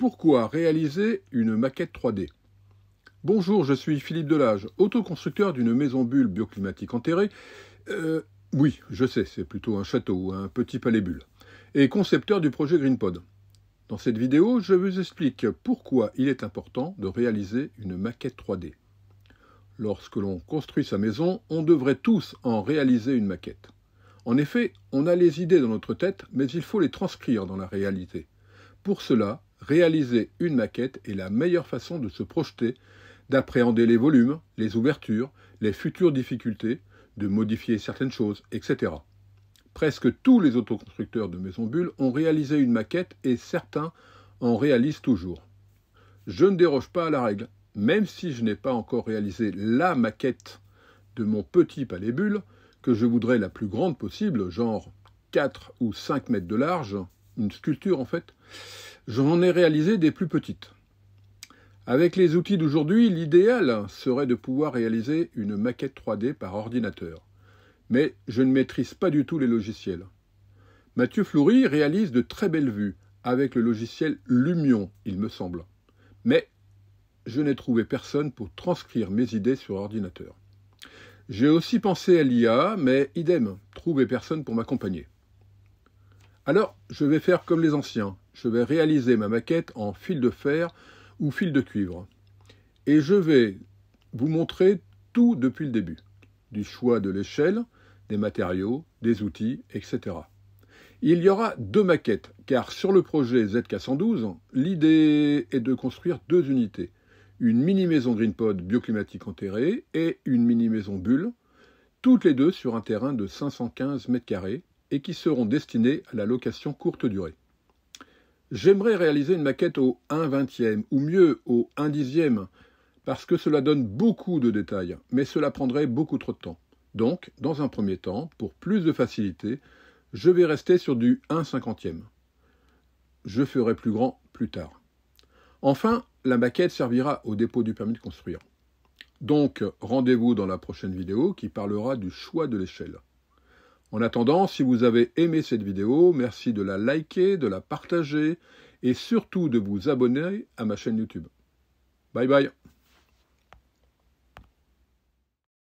Pourquoi réaliser une maquette 3D Bonjour, je suis Philippe Delage, autoconstructeur d'une maison bulle bioclimatique enterrée. Euh, oui, je sais, c'est plutôt un château, un petit palais bulle. Et concepteur du projet GreenPod. Dans cette vidéo, je vous explique pourquoi il est important de réaliser une maquette 3D. Lorsque l'on construit sa maison, on devrait tous en réaliser une maquette. En effet, on a les idées dans notre tête, mais il faut les transcrire dans la réalité. Pour cela, réaliser une maquette est la meilleure façon de se projeter, d'appréhender les volumes, les ouvertures, les futures difficultés, de modifier certaines choses, etc. Presque tous les autoconstructeurs de maisons bulles ont réalisé une maquette et certains en réalisent toujours. Je ne déroge pas à la règle, même si je n'ai pas encore réalisé la maquette de mon petit palais bulle, que je voudrais la plus grande possible, genre 4 ou 5 mètres de large, une sculpture en fait, J'en ai réalisé des plus petites. Avec les outils d'aujourd'hui, l'idéal serait de pouvoir réaliser une maquette 3D par ordinateur. Mais je ne maîtrise pas du tout les logiciels. Mathieu Floury réalise de très belles vues avec le logiciel Lumion, il me semble. Mais je n'ai trouvé personne pour transcrire mes idées sur ordinateur. J'ai aussi pensé à l'IA, mais idem, trouver personne pour m'accompagner. Alors, je vais faire comme les anciens, je vais réaliser ma maquette en fil de fer ou fil de cuivre. Et je vais vous montrer tout depuis le début, du choix de l'échelle, des matériaux, des outils, etc. Il y aura deux maquettes, car sur le projet ZK112, l'idée est de construire deux unités, une mini-maison GreenPod bioclimatique enterrée et une mini-maison bulle, toutes les deux sur un terrain de 515 m et qui seront destinées à la location courte durée. J'aimerais réaliser une maquette au 1 vingtième, ou mieux au 1 dixième, parce que cela donne beaucoup de détails, mais cela prendrait beaucoup trop de temps. Donc, dans un premier temps, pour plus de facilité, je vais rester sur du 1 cinquantième. Je ferai plus grand plus tard. Enfin, la maquette servira au dépôt du permis de construire. Donc, rendez-vous dans la prochaine vidéo qui parlera du choix de l'échelle. En attendant, si vous avez aimé cette vidéo, merci de la liker, de la partager et surtout de vous abonner à ma chaîne YouTube. Bye bye